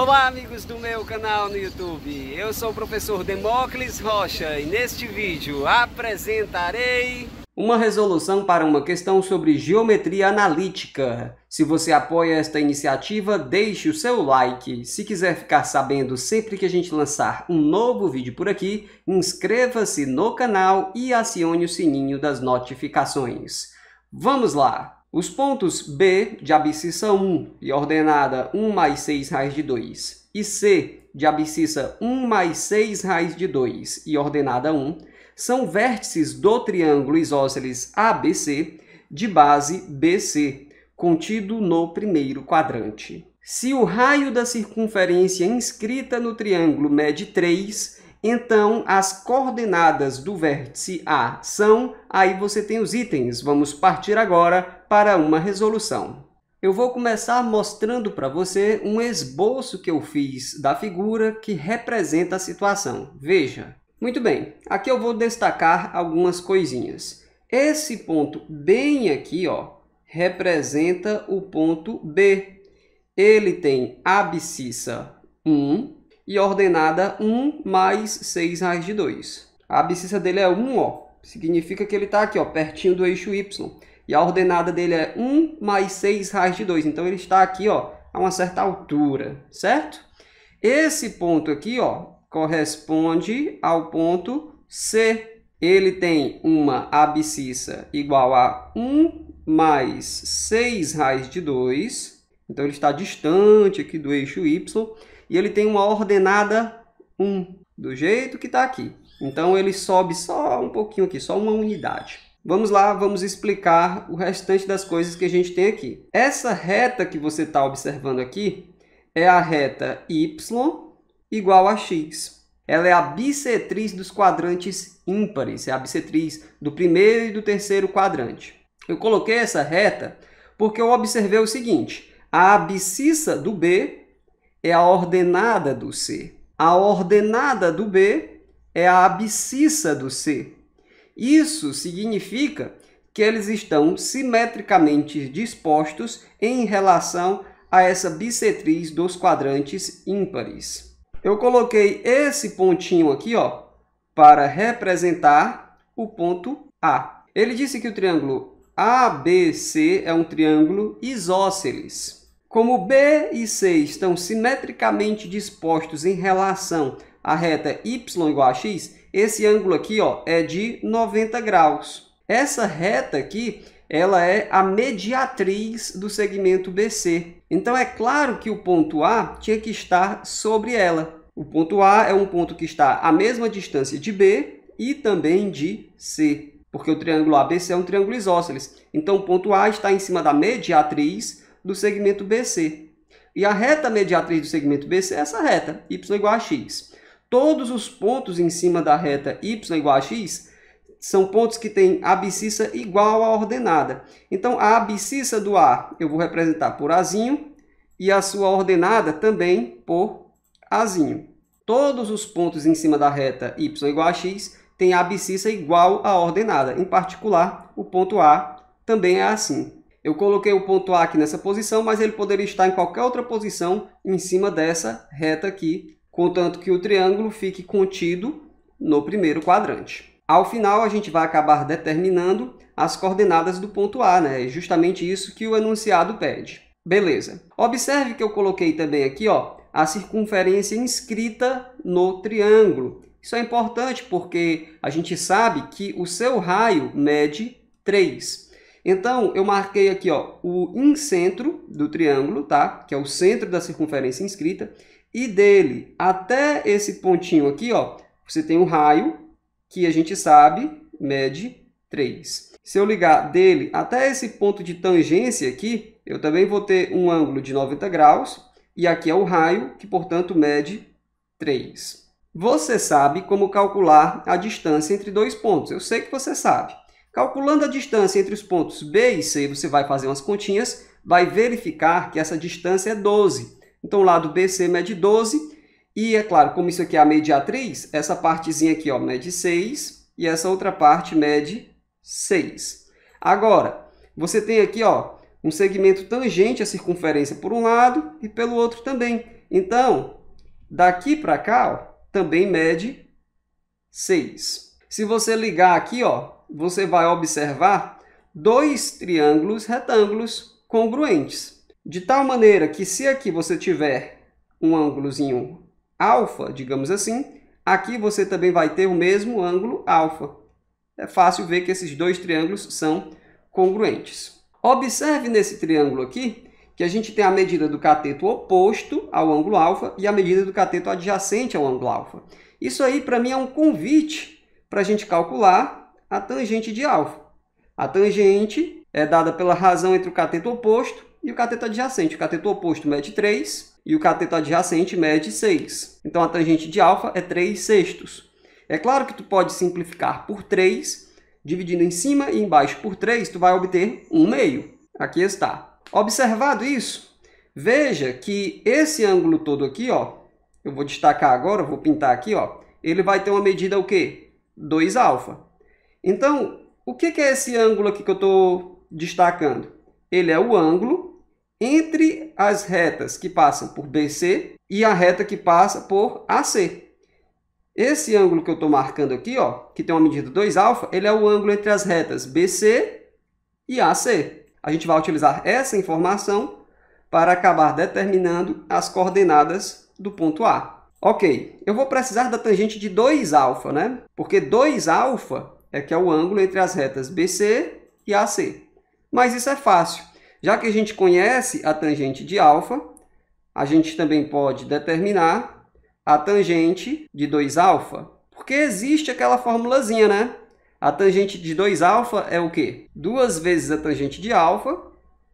Olá amigos do meu canal no YouTube, eu sou o professor Demócles Rocha e neste vídeo apresentarei uma resolução para uma questão sobre geometria analítica. Se você apoia esta iniciativa, deixe o seu like. Se quiser ficar sabendo sempre que a gente lançar um novo vídeo por aqui, inscreva-se no canal e acione o sininho das notificações. Vamos lá! Os pontos B de abscissa 1 e ordenada 1 mais 6 raiz de 2 e C de abscissa 1 mais 6 raiz de 2 e ordenada 1 são vértices do triângulo isósceles ABC de base BC, contido no primeiro quadrante. Se o raio da circunferência inscrita no triângulo mede 3, então, as coordenadas do vértice A são, aí você tem os itens. Vamos partir agora para uma resolução. Eu vou começar mostrando para você um esboço que eu fiz da figura que representa a situação. Veja. Muito bem, aqui eu vou destacar algumas coisinhas. Esse ponto bem aqui, ó, representa o ponto B. Ele tem abscissa 1, e ordenada 1 mais 6 raiz de 2. A abscissa dele é 1, ó. Significa que ele está aqui, ó, pertinho do eixo y. E a ordenada dele é 1 mais 6 raiz de 2. Então, ele está aqui, ó, a uma certa altura, certo? Esse ponto aqui, ó, corresponde ao ponto C. Ele tem uma abscissa igual a 1 mais 6 raiz de 2. Então, ele está distante aqui do eixo y e ele tem uma ordenada 1, do jeito que está aqui. Então ele sobe só um pouquinho aqui, só uma unidade. Vamos lá, vamos explicar o restante das coisas que a gente tem aqui. Essa reta que você está observando aqui é a reta y igual a x. Ela é a bissetriz dos quadrantes ímpares, é a bissetriz do primeiro e do terceiro quadrante. Eu coloquei essa reta porque eu observei o seguinte, a abscissa do B é a ordenada do C. A ordenada do B é a abscissa do C. Isso significa que eles estão simetricamente dispostos em relação a essa bissetriz dos quadrantes ímpares. Eu coloquei esse pontinho aqui ó, para representar o ponto A. Ele disse que o triângulo ABC é um triângulo isósceles. Como B e C estão simetricamente dispostos em relação à reta y igual a x, esse ângulo aqui ó, é de 90 graus. Essa reta aqui ela é a mediatriz do segmento BC. Então é claro que o ponto A tinha que estar sobre ela. O ponto A é um ponto que está à mesma distância de B e também de C, porque o triângulo ABC é um triângulo isósceles. Então o ponto A está em cima da mediatriz do segmento BC. E a reta mediatriz do segmento BC é essa reta, y igual a x. Todos os pontos em cima da reta y igual a x são pontos que têm abscissa igual à ordenada. Então, a abscissa do A eu vou representar por Azinho e a sua ordenada também por Azinho. Todos os pontos em cima da reta y igual a x têm abscissa igual à ordenada. Em particular, o ponto A também é assim. Eu coloquei o ponto A aqui nessa posição, mas ele poderia estar em qualquer outra posição em cima dessa reta aqui, contanto que o triângulo fique contido no primeiro quadrante. Ao final, a gente vai acabar determinando as coordenadas do ponto A, né? É justamente isso que o enunciado pede. Beleza. Observe que eu coloquei também aqui ó, a circunferência inscrita no triângulo. Isso é importante porque a gente sabe que o seu raio mede 3. Então, eu marquei aqui ó, o incentro do triângulo, tá? que é o centro da circunferência inscrita, e dele até esse pontinho aqui, ó, você tem um raio que a gente sabe mede 3. Se eu ligar dele até esse ponto de tangência aqui, eu também vou ter um ângulo de 90 graus, e aqui é o raio, que, portanto, mede 3. Você sabe como calcular a distância entre dois pontos. Eu sei que você sabe. Calculando a distância entre os pontos B e C, você vai fazer umas continhas, vai verificar que essa distância é 12. Então, o lado BC mede 12, e é claro, como isso aqui é a mediatriz, essa partezinha aqui ó, mede 6, e essa outra parte mede 6. Agora, você tem aqui ó, um segmento tangente à circunferência por um lado e pelo outro também. Então, daqui para cá ó, também mede 6. Se você ligar aqui, ó, você vai observar dois triângulos retângulos congruentes. De tal maneira que se aqui você tiver um ângulozinho alfa, digamos assim, aqui você também vai ter o mesmo ângulo alfa. É fácil ver que esses dois triângulos são congruentes. Observe nesse triângulo aqui que a gente tem a medida do cateto oposto ao ângulo alfa e a medida do cateto adjacente ao ângulo alfa. Isso aí, para mim, é um convite para a gente calcular a tangente de alfa. A tangente é dada pela razão entre o cateto oposto e o cateto adjacente. O cateto oposto mede 3 e o cateto adjacente mede 6. Então, a tangente de alfa é 3 sextos. É claro que tu pode simplificar por 3, dividindo em cima e embaixo por 3, tu vai obter 1 meio. Aqui está. Observado isso, veja que esse ângulo todo aqui, ó, eu vou destacar agora, vou pintar aqui, ó, ele vai ter uma medida o quê? 2 alfa. Então, o que é esse ângulo aqui que eu estou destacando? Ele é o ângulo entre as retas que passam por BC e a reta que passa por AC. Esse ângulo que eu estou marcando aqui, ó, que tem uma medida 2α, ele é o ângulo entre as retas BC e AC. A gente vai utilizar essa informação para acabar determinando as coordenadas do ponto A. Ok, eu vou precisar da tangente de 2α, né? Porque 2α é que é o ângulo entre as retas BC e AC. Mas isso é fácil. Já que a gente conhece a tangente de alfa, a gente também pode determinar a tangente de 2 alfa, porque existe aquela formulazinha, né? A tangente de 2 alfa é o quê? Duas vezes a tangente de alfa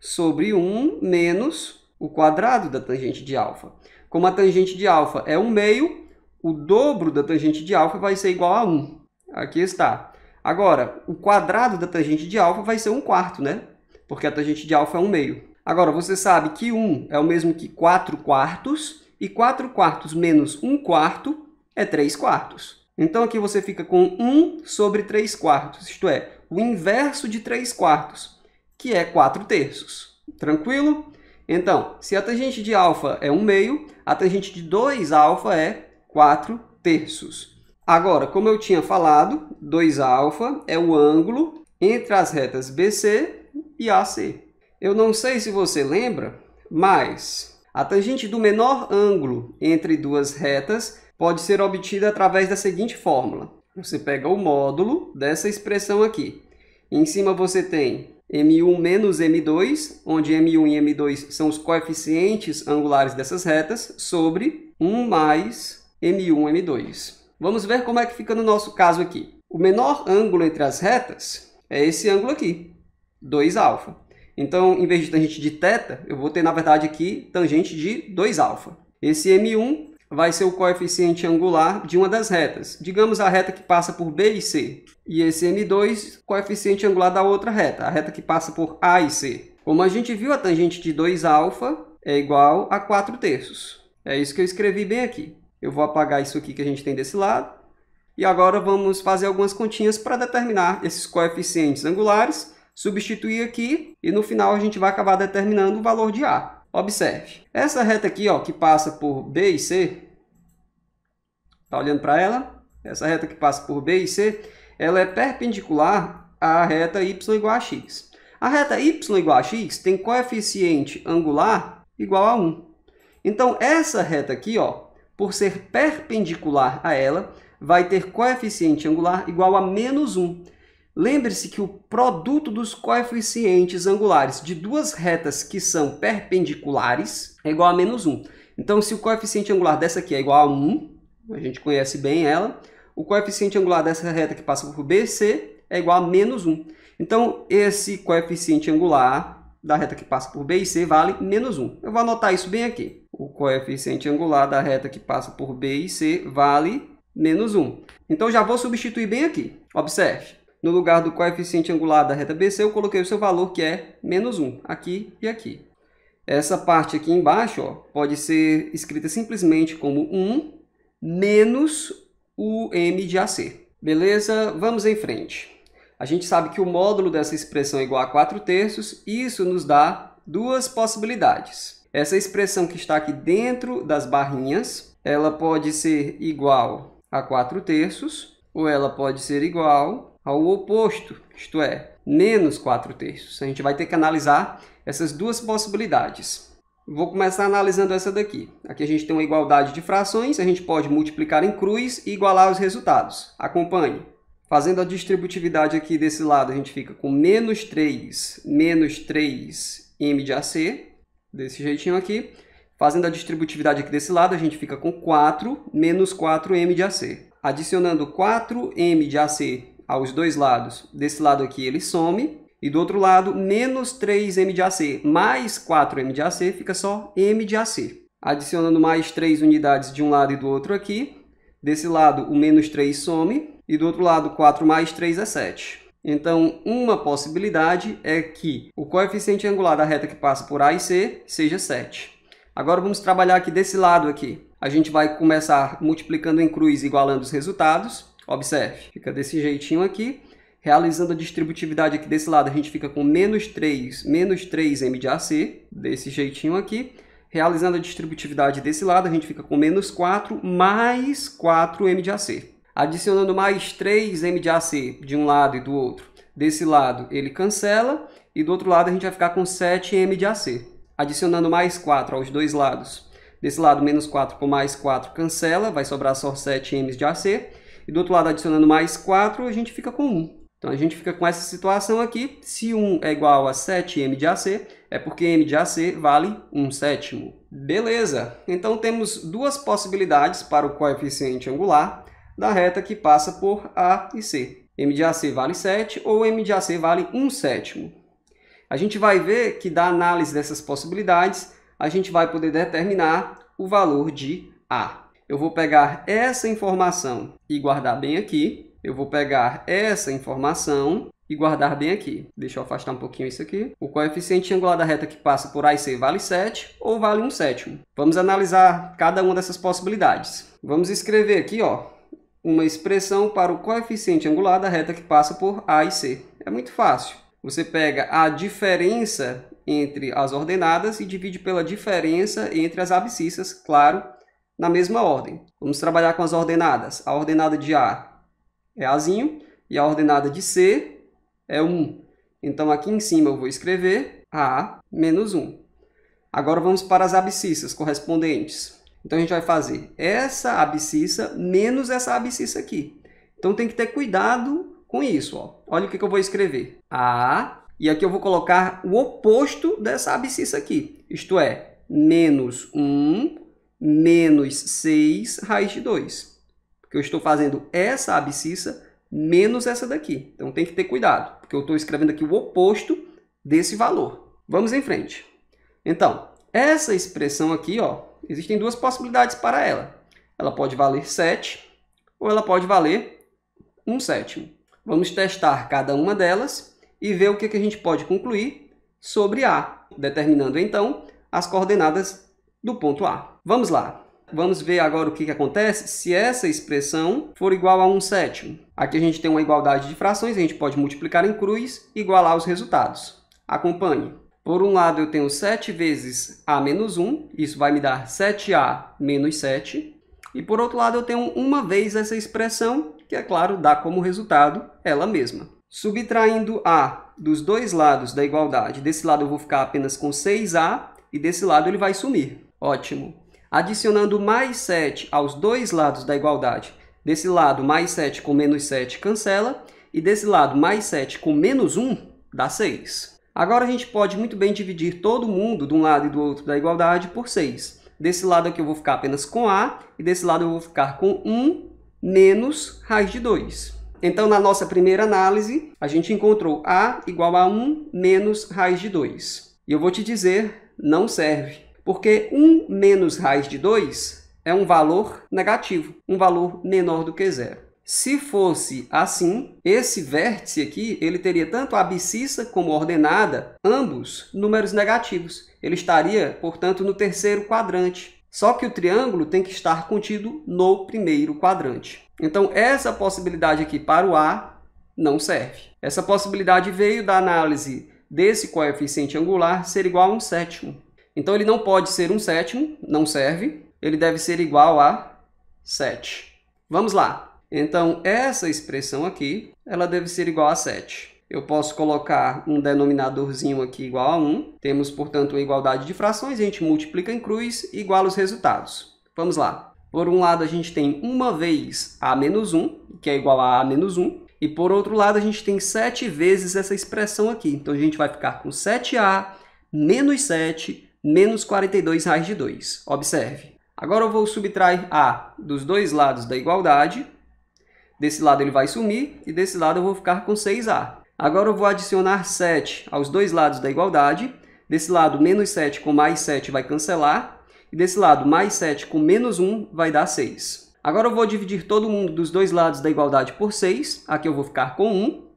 sobre 1 um menos o quadrado da tangente de alfa. Como a tangente de alfa é 1 um meio, o dobro da tangente de alfa vai ser igual a 1. Um. Aqui está. Agora, o quadrado da tangente de alfa vai ser 1 quarto, né? Porque a tangente de alfa é 1 meio. Agora, você sabe que 1 é o mesmo que 4 quartos, e 4 quartos menos 1 quarto é 3 quartos. Então, aqui você fica com 1 sobre 3 quartos, isto é, o inverso de 3 quartos, que é 4 terços. Tranquilo? Então, se a tangente de alfa é 1 meio, a tangente de 2 alfa é 4 terços. Agora, como eu tinha falado, 2α é o ângulo entre as retas BC e AC. Eu não sei se você lembra, mas a tangente do menor ângulo entre duas retas pode ser obtida através da seguinte fórmula. Você pega o módulo dessa expressão aqui. Em cima você tem M1 menos M2, onde M1 e M2 são os coeficientes angulares dessas retas, sobre 1 mais M1, M2. Vamos ver como é que fica no nosso caso aqui. O menor ângulo entre as retas é esse ângulo aqui, 2 alfa. Então, em vez de tangente de θ, eu vou ter, na verdade, aqui tangente de 2 alfa. Esse M1 vai ser o coeficiente angular de uma das retas. Digamos a reta que passa por B e C. E esse M2, coeficiente angular da outra reta, a reta que passa por A e C. Como a gente viu, a tangente de 2 alfa é igual a 4 terços. É isso que eu escrevi bem aqui. Eu vou apagar isso aqui que a gente tem desse lado. E agora vamos fazer algumas continhas para determinar esses coeficientes angulares, substituir aqui e no final a gente vai acabar determinando o valor de A. Observe, essa reta aqui ó, que passa por B e C, tá olhando para ela? Essa reta que passa por B e C, ela é perpendicular à reta y igual a x. A reta y igual a x tem coeficiente angular igual a 1. Então, essa reta aqui ó, por ser perpendicular a ela, vai ter coeficiente angular igual a menos 1. Lembre-se que o produto dos coeficientes angulares de duas retas que são perpendiculares é igual a menos 1. Então, se o coeficiente angular dessa aqui é igual a 1, a gente conhece bem ela, o coeficiente angular dessa reta que passa por BC é igual a menos 1. Então, esse coeficiente angular da reta que passa por B e C vale menos 1. Eu vou anotar isso bem aqui. O coeficiente angular da reta que passa por B e C vale menos 1. Então, já vou substituir bem aqui. Observe, no lugar do coeficiente angular da reta BC, eu coloquei o seu valor, que é menos 1, aqui e aqui. Essa parte aqui embaixo ó, pode ser escrita simplesmente como 1 menos o m de AC. Beleza? Vamos em frente. A gente sabe que o módulo dessa expressão é igual a 4 terços, e isso nos dá duas possibilidades. Essa expressão que está aqui dentro das barrinhas, ela pode ser igual a 4 terços, ou ela pode ser igual ao oposto, isto é, menos 4 terços. A gente vai ter que analisar essas duas possibilidades. Vou começar analisando essa daqui. Aqui a gente tem uma igualdade de frações, a gente pode multiplicar em cruz e igualar os resultados. Acompanhe. Fazendo a distributividade aqui desse lado, a gente fica com menos 3, menos 3 M de AC, desse jeitinho aqui. Fazendo a distributividade aqui desse lado, a gente fica com 4 menos 4 M de AC. Adicionando 4 M de AC aos dois lados, desse lado aqui ele some, e do outro lado, menos 3 M de AC mais 4 M de AC, fica só M de AC. Adicionando mais 3 unidades de um lado e do outro aqui, desse lado o menos 3 some, e do outro lado 4 mais 3 é 7. Então, uma possibilidade é que o coeficiente angular da reta que passa por A e C seja 7. Agora vamos trabalhar aqui desse lado aqui. A gente vai começar multiplicando em cruz e igualando os resultados. Observe, fica desse jeitinho aqui. Realizando a distributividade aqui desse lado, a gente fica com menos 3, menos 3m de AC, desse jeitinho aqui. Realizando a distributividade desse lado, a gente fica com menos 4 mais 4m de AC adicionando mais 3 m de AC de um lado e do outro. Desse lado ele cancela e do outro lado a gente vai ficar com 7 m de AC. adicionando mais 4 aos dois lados. Desse lado, menos 4 por mais 4 cancela, vai sobrar só 7 m de AC. E do outro lado, adicionando mais 4, a gente fica com 1. Então, a gente fica com essa situação aqui. Se 1 é igual a 7 M de AC, é porque M de AC vale 1 sétimo. Beleza! Então, temos duas possibilidades para o coeficiente angular da reta que passa por A e C. M de AC vale 7 ou M de AC vale 1 sétimo. A gente vai ver que da análise dessas possibilidades, a gente vai poder determinar o valor de A. Eu vou pegar essa informação e guardar bem aqui. Eu vou pegar essa informação e guardar bem aqui. Deixa eu afastar um pouquinho isso aqui. O coeficiente angular da reta que passa por A e C vale 7 ou vale 1 sétimo. Vamos analisar cada uma dessas possibilidades. Vamos escrever aqui, ó, uma expressão para o coeficiente angular da reta que passa por A e C. É muito fácil. Você pega a diferença entre as ordenadas e divide pela diferença entre as abscissas, claro, na mesma ordem. Vamos trabalhar com as ordenadas. A ordenada de A é Azinho e a ordenada de C é 1. Então aqui em cima eu vou escrever A menos 1. Agora vamos para as abscissas correspondentes. Então a gente vai fazer essa abscissa menos essa abscissa aqui. Então tem que ter cuidado com isso. Ó. Olha o que, que eu vou escrever. A, e aqui eu vou colocar o oposto dessa abscissa aqui. Isto é, menos 1 menos 6 raiz de 2. Porque eu estou fazendo essa abscissa menos essa daqui. Então tem que ter cuidado, porque eu estou escrevendo aqui o oposto desse valor. Vamos em frente. Então, essa expressão aqui, ó, existem duas possibilidades para ela. Ela pode valer 7 ou ela pode valer 1 sétimo. Vamos testar cada uma delas e ver o que, que a gente pode concluir sobre A, determinando então as coordenadas do ponto A. Vamos lá. Vamos ver agora o que, que acontece se essa expressão for igual a 1 sétimo. Aqui a gente tem uma igualdade de frações, a gente pode multiplicar em cruz e igualar os resultados. Acompanhe. Por um lado, eu tenho 7 vezes a menos 1, isso vai me dar 7a menos 7. E por outro lado, eu tenho uma vez essa expressão, que é claro, dá como resultado ela mesma. Subtraindo a dos dois lados da igualdade, desse lado eu vou ficar apenas com 6a e desse lado ele vai sumir. Ótimo. Adicionando mais 7 aos dois lados da igualdade, desse lado mais 7 com menos 7 cancela e desse lado mais 7 com menos 1 dá 6. Agora a gente pode muito bem dividir todo mundo de um lado e do outro da igualdade por 6. Desse lado aqui eu vou ficar apenas com A e desse lado eu vou ficar com 1 menos raiz de 2. Então, na nossa primeira análise, a gente encontrou A igual a 1 menos raiz de 2. E eu vou te dizer, não serve, porque 1 menos raiz de 2 é um valor negativo, um valor menor do que zero. Se fosse assim, esse vértice aqui, ele teria tanto a abscissa como a ordenada, ambos números negativos. Ele estaria, portanto, no terceiro quadrante. Só que o triângulo tem que estar contido no primeiro quadrante. Então, essa possibilidade aqui para o A não serve. Essa possibilidade veio da análise desse coeficiente angular ser igual a um sétimo. Então, ele não pode ser um sétimo, não serve. Ele deve ser igual a 7. Vamos lá. Então, essa expressão aqui, ela deve ser igual a 7. Eu posso colocar um denominadorzinho aqui igual a 1. Temos, portanto, uma igualdade de frações, a gente multiplica em cruz e iguala os resultados. Vamos lá. Por um lado, a gente tem uma vez a menos 1, que é igual a a menos 1. E por outro lado, a gente tem 7 vezes essa expressão aqui. Então, a gente vai ficar com 7a menos 7 menos 42 raiz de 2. Observe. Agora eu vou subtrair a dos dois lados da igualdade Desse lado ele vai sumir e desse lado eu vou ficar com 6A. Agora eu vou adicionar 7 aos dois lados da igualdade. Desse lado, menos 7 com mais 7 vai cancelar. E desse lado, mais 7 com menos 1 vai dar 6. Agora eu vou dividir todo mundo dos dois lados da igualdade por 6. Aqui eu vou ficar com 1.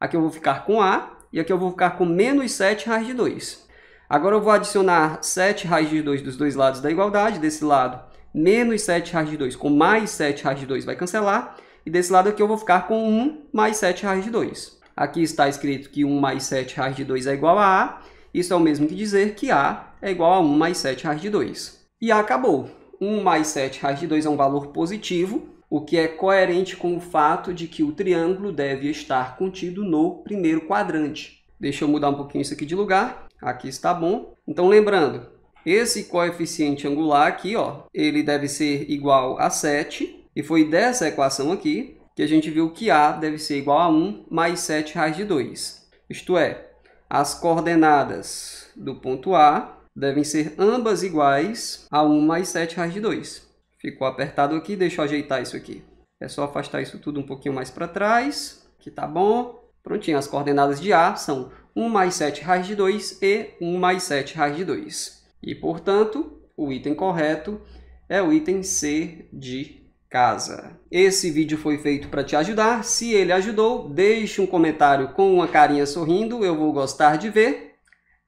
Aqui eu vou ficar com A. E aqui eu vou ficar com menos 7 raiz de 2. Agora eu vou adicionar 7 raiz de 2 dos dois lados da igualdade. Desse lado, menos 7 raiz de 2 com mais 7 raiz de 2 vai cancelar. E desse lado aqui eu vou ficar com 1 mais 7 raiz de 2. Aqui está escrito que 1 mais 7 raiz de 2 é igual a A. Isso é o mesmo que dizer que A é igual a 1 mais 7 raiz de 2. E A acabou. 1 mais 7 raiz de 2 é um valor positivo, o que é coerente com o fato de que o triângulo deve estar contido no primeiro quadrante. Deixa eu mudar um pouquinho isso aqui de lugar. Aqui está bom. Então, lembrando, esse coeficiente angular aqui, ó, ele deve ser igual a 7 e foi dessa equação aqui que a gente viu que A deve ser igual a 1 mais 7 raiz de 2. Isto é, as coordenadas do ponto A devem ser ambas iguais a 1 mais 7 raiz de 2. Ficou apertado aqui, deixa eu ajeitar isso aqui. É só afastar isso tudo um pouquinho mais para trás, que tá bom. Prontinho, as coordenadas de A são 1 mais 7 raiz de 2 e 1 mais 7 raiz de 2. E, portanto, o item correto é o item C de casa. Esse vídeo foi feito para te ajudar. Se ele ajudou, deixe um comentário com uma carinha sorrindo, eu vou gostar de ver.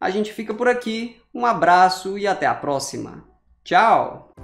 A gente fica por aqui. Um abraço e até a próxima. Tchau!